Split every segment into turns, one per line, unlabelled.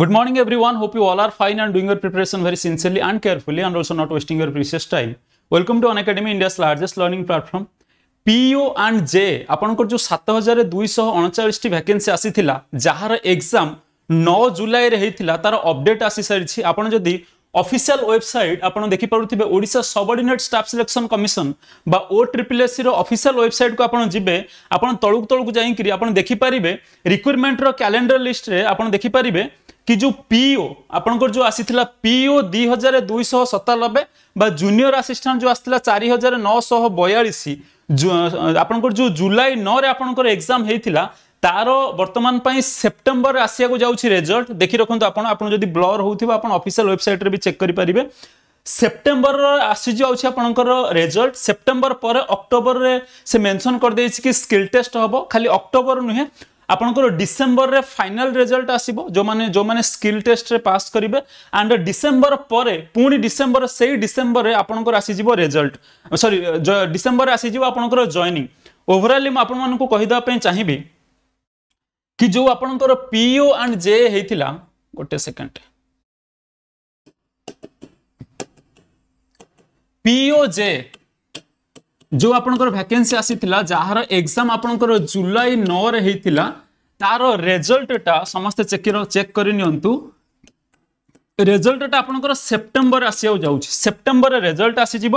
Good morning everyone, hope you all are fine and doing your preparation very sincerely and carefully and also not wasting your precious time. Welcome to Unacademy India's largest learning platform. PEO and জେ ଆପଣଙ୍କର ଯେଉଁ ସାତ ହଜାର ଦୁଇଶହ ଅଣଚାଳିଶଟି vacancy ଆସିଥିଲା ଯାହାର exam ନଅ ଜୁଲାଇରେ ହେଇଥିଲା ତାର ଅପଡେଟ୍ ଆସିସାରିଛି ଆପଣ ଯଦି অফিসিয়াল ওয়েবসাইট আপনার দেখিপারে Odisha subordinate staff selection commission বা ও ট্রিপল এস র অফিসিয়াল ওয়েবসাইট কু আপনার যাবে আপনার তলক তলক যাই আপনার দেখিপারে রিক্রুটমেন্টর ক্যালেন্ডর লিস্টে আপনার দেখিপারে कि जो पीओ आप जो आसी पीओ दुई हजार दुईश सतानबे जूनियर आसीस्टाट जो आसाला चार हजार नौश बयालीस आपंकर जो जुलाई नौ आपंकर एग्जाम होता तार बर्तमान सेप्टेम्बर आसको जाऊँगी रेजल्ट देखी रखु आप जब ब्लर होगा आप वेबसाइट भी चेक करेंगे सेप्टेम्बर आसी आपणकर रेजल्ट सेप्टेम्बर पर अक्टोबर से मेनसन करदे कि स्किल टेस्ट हम खाली अक्टोबर नुहे ଆପଣଙ୍କର ଡିସେମ୍ବରରେ ଫାଇନାଲ୍ ରେଜଲ୍ଟ ଆସିବ ଯେଉଁମାନେ ଯେଉଁମାନେ ସ୍କିଲ୍ ଟେଷ୍ଟରେ ପାସ୍ କରିବେ ଆଣ୍ଡ ଡିସେମ୍ବର ପରେ ପୁଣି ଡିସେମ୍ବର ସେଇ ଡିସେମ୍ବରରେ ଆପଣଙ୍କର ଆସିଯିବ ରେଜଲ୍ଟ ସରି ଡିସେମ୍ବରରେ ଆସିଯିବ ଆପଣଙ୍କର ଜଏନିଂ ଓଭରାଲି ମୁଁ ଆପଣମାନଙ୍କୁ କହିଦେବା ପାଇଁ ଚାହିଁବି କି ଯେଉଁ ଆପଣଙ୍କର ପିଓ ଆଣ୍ଡ ଜେ ହେଇଥିଲା ଗୋଟେ ସେକେଣ୍ଡ ପିଓ ଜେ जो आपणकर भैकेन्सी आसीला जार एग्जाम आपणकर जुलाई नौरे होता तार रेजल्टा समस्ते चेक चेक कर ରେଜଲ୍ଟଟା ଆପଣଙ୍କର ସେପ୍ଟେମ୍ବର ଆସିବାକୁ ଯାଉଛି ସେପ୍ଟେମ୍ବରରେ ରେଜଲ୍ଟ ଆସିଯିବ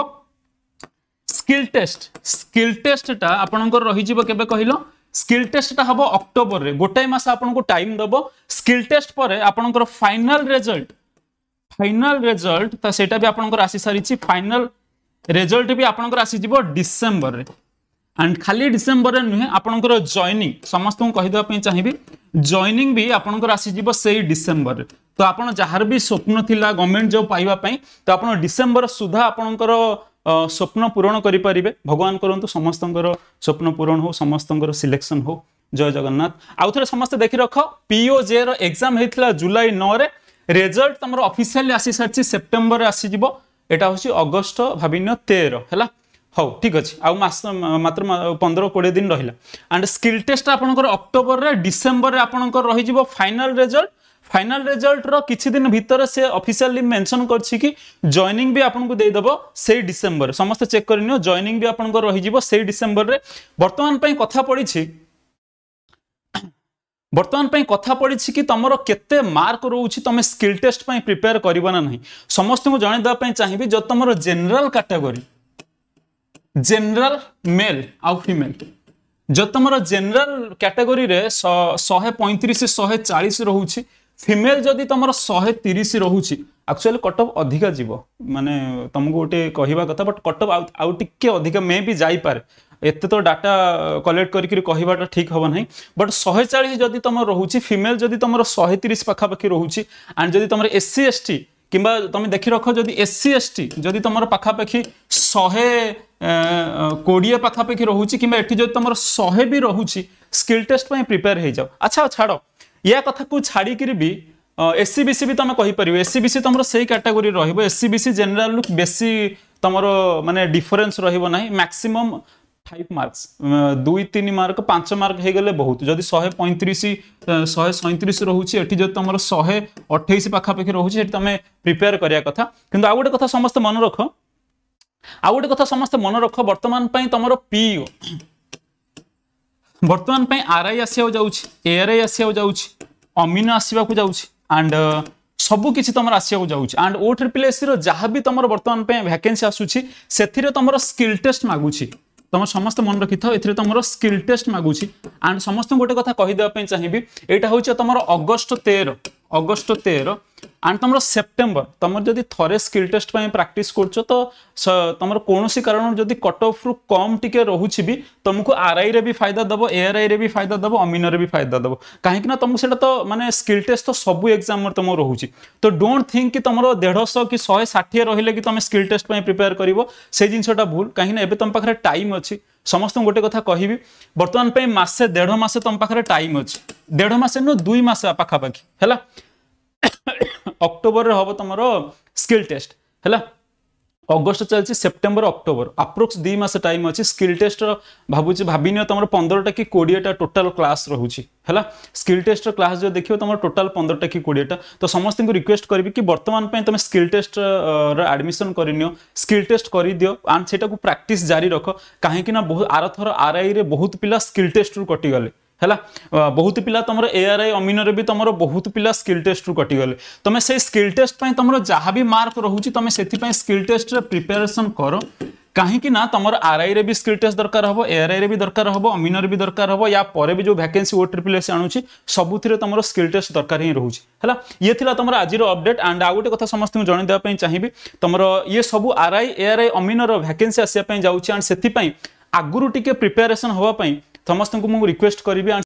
ସ୍କିଲ୍ ଟେଷ୍ଟ ସ୍କିଲ୍ ଟେଷ୍ଟଟା ଆପଣଙ୍କର ରହିଯିବ କେବେ କହିଲ ସ୍କିଲ୍ ଟେଷ୍ଟଟା ହେବ ଅକ୍ଟୋବରରେ ଗୋଟାଏ ମାସ ଆପଣଙ୍କୁ ଟାଇମ୍ ଦେବ ସ୍କିଲ୍ ଟେଷ୍ଟ ପରେ ଆପଣଙ୍କର ଫାଇନାଲ୍ ରେଜଲ୍ଟ ଫାଇନାଲ୍ ରେଜଲ୍ଟ ତ ସେଇଟା ବି ଆପଣଙ୍କର ଆସିସାରିଛି ଫାଇନାଲ୍ ରେଜଲ୍ଟ ବି ଆପଣଙ୍କର ଆସିଯିବ ଡିସେମ୍ବରରେ ଆଣ୍ଡ ଖାଲି ଡିସେମ୍ବରରେ ନୁହେଁ ଆପଣଙ୍କର ଜଏନିଂ ସମସ୍ତଙ୍କୁ କହିଦେବା ପାଇଁ ଚାହିଁବି ଜଏନିଂ ବି ଆପଣଙ୍କର ଆସିଯିବ ସେଇ ଡିସେମ୍ବରରେ ତ ଆପଣ ଯାହାର ବି ସ୍ୱପ୍ନ ଥିଲା ଗଭର୍ଣ୍ଣମେଣ୍ଟ ଜବ୍ ପାଇବା ପାଇଁ ତ ଆପଣ ଡିସେମ୍ବର ସୁଦ୍ଧା ଆପଣଙ୍କର ସ୍ୱପ୍ନ ପୂରଣ କରିପାରିବେ ଭଗବାନ କରନ୍ତୁ ସମସ୍ତଙ୍କର ସ୍ୱପ୍ନ ପୂରଣ ହଉ ସମସ୍ତଙ୍କର ସିଲେକ୍ସନ୍ ହଉ ଜୟ ଜଗନ୍ନାଥ ଆଉ ଥରେ ସମସ୍ତେ ଦେଖି ରଖ ପିଓ ଜେର ଏକ୍ଜାମ୍ ହେଇଥିଲା ଜୁଲାଇ ନଅରେ ରେଜଲ୍ଟ ତମର ଅଫିସିଆଲି ଆସିସାରିଛି ସେପ୍ଟେମ୍ବରରେ ଆସିଯିବ এটা হচ্ছে অগস্ট ভাবিনিও তের হলা হো ঠিক আছে আস মাত্র পনেরো কোড়ি দিন রহলা আন্ড স্কিল টেস্ট আপনার অক্টোবরের ডিসেম্বর আপনার রহিযোগ ফাইনাল রেজল্ট ফাইনাল রেজল্টর কিছু দিন ভিতরে সে অফিসিয়ালি মেনশন করছে কি জয়নিং বি আপনার দেইদেব সেই ডিসেম্বর সমস্ত চেক করে নিও জয়নিং বি আপনার রহিযোগ সেই ডিসেম্বরের বর্তমান কথা পড়ছে ବର୍ତ୍ତମାନ ପାଇଁ କଥା ପଡ଼ିଛି କି ତୁମର କେତେ ମାର୍କ ରହୁଛି ତୁମେ ସ୍କିଲ୍ ଟେଷ୍ଟ ପାଇଁ ପ୍ରିପେୟାର କରିବ ନା ନାହିଁ ସମସ୍ତଙ୍କୁ ଜଣାଇଦେବା ପାଇଁ ଚାହିଁବି ଯଦି ତୁମର ଜେନେରାଲ କାଟାଗୋରୀ ଜେନେରାଲ ମେଲ୍ ଆଉ ଫିମେଲ୍ ଯଦି ତୁମର ଜେନେରାଲ କ୍ୟାଟେଗୋରୀରେ ଶହେ ପଇଁତିରିଶ ଶହେ ଚାଳିଶ ରହୁଛି ফিমেল যদি তোমার শহে তিরিশ রয়েছে আকচুয়ালি কট অফ অধিকা যাব মানে তুমি গোটে কহা কথা বট কট অফ আউ টিকি অধিকা মে বি যাইপরে এতে তো ডাটা କଲେକ୍ଟ করি କହିବାଟା ঠিক হব না বট শহে চাশ যদি তোমার রয়েছে ফিমেল যদি তোমার শহে তিরিশ পাখাপাখি রয়েছে আন্ড যদি তোমার ଏସ୍ এসটি কিংবা তুমি দেখি রখ যদি এসসি এসটি যদি তোমার পাখাপাখি শহে কোড়িয়ে পাখাপাখি রয়েছে কিংবা এটি যদি তোমার শহে বি রয়েছে স্কিল টেস্ট প্রিপেয়ার হয়ে যাও আচ্ছা ছাড় ইয়া কথা ছাড়িকি বি এসসি বিসি বি তুমি কইপার এসসি বিসি তোমার সেই ক্যাটাগোরি রহব এসসি বিসি জেনেল বেশি তোমার মানে ডিফরেন্স রহব না ম্যাক্সিমম फाइव मार्क्स दुई तीन मार्क पांच मार्क हो गले बहुत जदि शहे पैंतीस शहे सैंतीस रोचे ये जो तुम शहे अठाईस पाखापाखि रोचे तुम प्रिपेयर करा कथा कि आउ गोटे कथा समस्त मन रख आउ गोटे कथा समस्त मन रख बर्तमान तुम पीओ बर्तमान आर आई आस जार आई आसवाक जामिन आसवाक जाऊँ सबकि तुम आसवाक जाऊँ ओ ट्रिपिल एस रहा भी तुम बर्तमान भैके आसूरी तुम स्किल टेस्ट मगुच ତୁମେ ସମସ୍ତେ ମନେ ରଖିଥାଉ ଏଥିରେ ତୁମର ସ୍କିଲ୍ ଟେଷ୍ଟ ମାଗୁଛି ଆଣ୍ଡ ସମସ୍ତଙ୍କୁ ଗୋଟେ କଥା କହିଦେବା ପାଇଁ ଚାହିଁବି ଏଇଟା ହେଉଛି ତୁମର ଅଗଷ୍ଟ ତେର ଅଗଷ୍ଟ ତେର ଆଣ୍ଡ ତୁମର ସେପ୍ଟେମ୍ବର ତୁମର ଯଦି ଥରେ ସ୍କିଲ୍ ଟେଷ୍ଟ ପାଇଁ ପ୍ରାକ୍ଟିସ୍ କରୁଛ ତ ତୁମର କୌଣସି କାରଣରୁ ଯଦି କଟ୍ ଅଫ୍ରୁ କମ୍ ଟିକେ ରହୁଛି ବି ତୁମକୁ ଆର୍ଆଇରେ ବି ଫାଇଦା ଦେବ ଏଆର୍ଆଇରେ ବି ଫାଇଦା ଦେବ ଅମିନରେ ବି ଫାଇଦା ଦେବ କାହିଁକି ନା ତୁମକୁ ସେଇଟା ତ ମାନେ ସ୍କିଲ୍ ଟେଷ୍ଟ ତ ସବୁ ଏକ୍ଜାମ୍ରେ ତୁମର ରହୁଛି ତ ଡୋଣ୍ଟ ଥିଙ୍କ କି ତୁମର ଦେଢ଼ଶହ କି ଶହେ ଷାଠିଏ ରହିଲେ କି ତୁମେ ସ୍କିଲ୍ ଟେଷ୍ଟ ପାଇଁ ପ୍ରିପେୟାର କରିବ ସେଇ ଜିନିଷଟା ଭୁଲ କାହିଁକି ନା ଏବେ ତୁମ ପାଖରେ ଟାଇମ୍ ଅଛି ସମସ୍ତଙ୍କୁ ଗୋଟେ କଥା କହିବି ବର୍ତ୍ତମାନ ପାଇଁ ମାସେ ଦେଢ଼ ମାସ ତୁମ ପାଖରେ ଟାଇମ୍ ଅଛି ଦେଢ଼ ମାସେ ନୁହଁ ଦୁଇ ମାସ ପାଖାପାଖି ହେଲା অক্টোবরের হব তোমার স্কিল টেস্ট ହେଲା ଅଗଷ୍ଟ ଚାଲିଛି ସେପ୍ଟେମ୍ବର ଅକ୍ଟୋବର ଆପ୍ରୋକ୍ସ ଦୁଇ ମାସ ଟାଇମ୍ ଅଛି ସ୍କିଲ୍ ଟେଷ୍ଟର ଭାବୁଛି ଭାବିନିଅ ତୁମର ପନ୍ଦରଟା କି କୋଡ଼ିଏଟା ଟୋଟାଲ୍ କ୍ଲାସ୍ ରହୁଛି ହେଲା ସ୍କିଲ୍ ଟେଷ୍ଟର କ୍ଲାସ୍ ଯେଉଁ ଦେଖିବ ତୁମର ଟୋଟାଲ୍ ପନ୍ଦରଟା କି କୋଡ଼ିଏଟା ତ ସମସ୍ତଙ୍କୁ ରିକ୍ୱେଷ୍ଟ କରିବି କି ବର୍ତ୍ତମାନ ପାଇଁ ତୁମେ ସ୍କିଲ୍ ଟେଷ୍ଟର ଆଡ଼ମିସନ୍ କରିନିଅ ସ୍କିଲ୍ ଟେଷ୍ଟ କରିଦିଅ ଆଣ୍ଡ ସେଇଟାକୁ ପ୍ରାକ୍ଟିସ୍ ଜାରି ରଖ କାହିଁକିନା ବହୁତ ଆରଥର ଆର୍ଆଇରେ ବହୁତ ପିଲା ସ୍କିଲ୍ ଟେଷ୍ଟରୁ କଟିଗଲେ है बहुत पिला तुम ए आर आई अमिन भी तुम बहुत पिला स्किल टेस्ट रु कटिगले तुम से स्किल टेस्ट तुम जहाँ भी मार्क रोच तुम से स्किल टेस्ट प्रिपेरेसन कर कहीं तुम आर आई रे भी स्किल टेस्ट दरकार हे ए आर आई रे भी दरकार हे अमिन भी दरकार हे या पर भी जो भैकेसी ओ ट्रिपिल एस आणुच्छे सब तुम स्किल टेस्ट दरकार ही रोचे है ये थी तुम आज अपडेट एंड आ गोटे कथा समस्त जन देवाई चाहिए तुम ये सब R I A R I अमिन भैके आसपाई जाऊँच एंड से आगुरी टी प्रिपेरेसन हाँपाई तमस्थनको म रिक्वेस्ट गरिबी